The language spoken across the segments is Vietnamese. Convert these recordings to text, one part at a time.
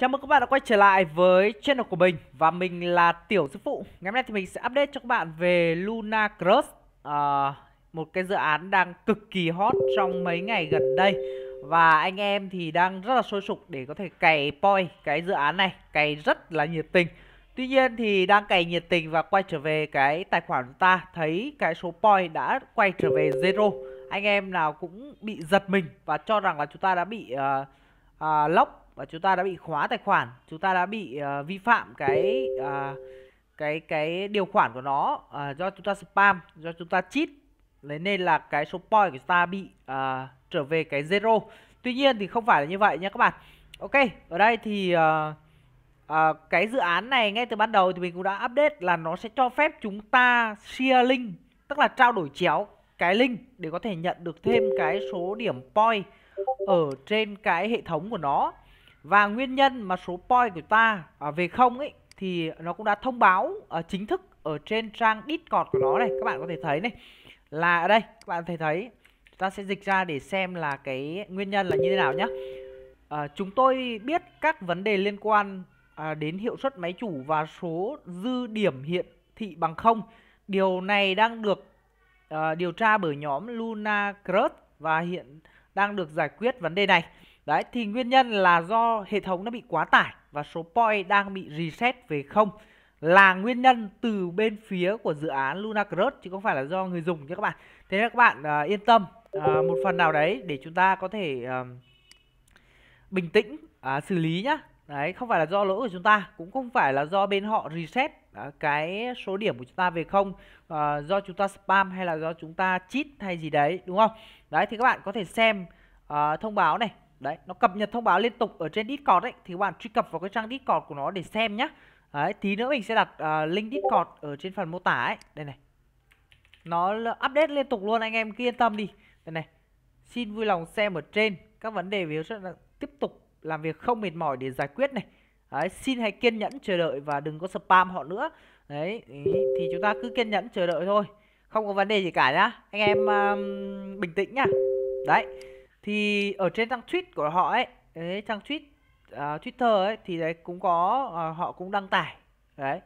Chào mừng các bạn đã quay trở lại với channel của mình và mình là Tiểu Sư Phụ. Ngày hôm nay thì mình sẽ update cho các bạn về Luna Cross, uh, một cái dự án đang cực kỳ hot trong mấy ngày gần đây và anh em thì đang rất là sôi sục để có thể cày poi cái dự án này, cày rất là nhiệt tình. Tuy nhiên thì đang cày nhiệt tình và quay trở về cái tài khoản của ta thấy cái số poi đã quay trở về zero. Anh em nào cũng bị giật mình và cho rằng là chúng ta đã bị uh, uh, lốc và chúng ta đã bị khóa tài khoản chúng ta đã bị uh, vi phạm cái uh, cái cái điều khoản của nó uh, do chúng ta spam do chúng ta cheat lấy nên là cái số point của chúng ta bị uh, trở về cái zero tuy nhiên thì không phải là như vậy nha các bạn ok ở đây thì uh, uh, cái dự án này ngay từ ban đầu thì mình cũng đã update là nó sẽ cho phép chúng ta share link tức là trao đổi chéo cái link để có thể nhận được thêm cái số điểm point ở trên cái hệ thống của nó và nguyên nhân mà số point của ta à, về không ấy thì nó cũng đã thông báo à, chính thức ở trên trang Discord của nó này, các bạn có thể thấy này. Là ở đây, các bạn có thể thấy ta sẽ dịch ra để xem là cái nguyên nhân là như thế nào nhé. À, ờ, chúng tôi biết các vấn đề liên quan à, đến hiệu suất máy chủ và số dư điểm hiện thị bằng không. Điều này đang được à, điều tra bởi nhóm Luna Crust và hiện đang được giải quyết vấn đề này. Đấy thì nguyên nhân là do hệ thống nó bị quá tải và số point đang bị reset về không là nguyên nhân từ bên phía của dự án Luna Crush chứ không phải là do người dùng nhé các bạn. Thế nên các bạn à, yên tâm à, một phần nào đấy để chúng ta có thể à, bình tĩnh à, xử lý nhá. Đấy, không phải là do lỗi của chúng ta, cũng không phải là do bên họ reset à, cái số điểm của chúng ta về không à, do chúng ta spam hay là do chúng ta cheat hay gì đấy đúng không? Đấy thì các bạn có thể xem à, thông báo này đấy nó cập nhật thông báo liên tục ở trên Discord đấy thì các bạn truy cập vào cái trang Discord của nó để xem nhá đấy tí nữa mình sẽ đặt uh, link Discord ở trên phần mô tả ấy đây này nó update liên tục luôn anh em cứ yên tâm đi đây này xin vui lòng xem ở trên các vấn đề về sẽ tiếp tục làm việc không mệt mỏi để giải quyết này đấy, xin hãy kiên nhẫn chờ đợi và đừng có spam họ nữa đấy thì chúng ta cứ kiên nhẫn chờ đợi thôi không có vấn đề gì cả nhá anh em um, bình tĩnh nhá đấy thì ở trên trang tweet của họ ấy, ấy trang tweet uh, Twitter ấy thì đấy cũng có uh, họ cũng đăng tải đấy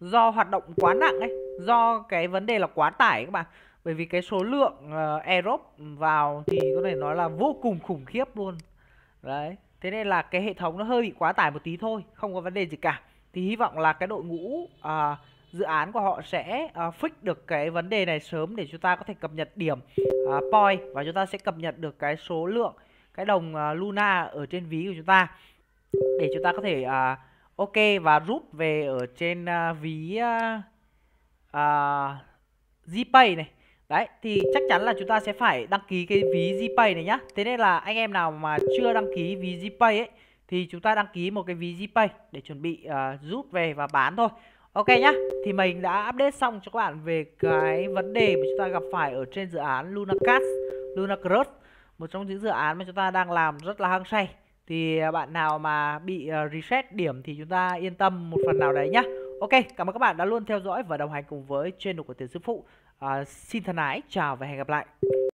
do hoạt động quá nặng ấy do cái vấn đề là quá tải các bạn bởi vì cái số lượng uh, à, Aerobe vào thì có thể nói là vô cùng khủng khiếp luôn đấy thế nên là cái hệ thống nó hơi bị quá tải một tí thôi không có vấn đề gì cả thì hy vọng là cái đội ngũ uh, dự án của họ sẽ uh, fix được cái vấn đề này sớm để chúng ta có thể cập nhật điểm uh, point và chúng ta sẽ cập nhật được cái số lượng cái đồng uh, Luna ở trên ví của chúng ta để chúng ta có thể uh, ok và rút về ở trên uh, ví uh, uh, Zpay này Đấy, thì chắc chắn là chúng ta sẽ phải đăng ký cái ví Zpay này nhá. Thế nên là anh em nào mà chưa đăng ký ví Zpay ấy thì chúng ta đăng ký một cái ví Zpay để chuẩn bị uh, rút về và bán thôi. Ok nhá, thì mình đã update xong cho các bạn về cái vấn đề mà chúng ta gặp phải ở trên dự án Lunacast, Lunacross Một trong những dự án mà chúng ta đang làm rất là hăng say Thì à, bạn nào mà bị à, reset điểm thì chúng ta yên tâm một phần nào đấy nhá Ok, cảm ơn các bạn đã luôn theo dõi và đồng hành cùng với channel của Tiến Sư Phụ à, Xin thân ái, chào và hẹn gặp lại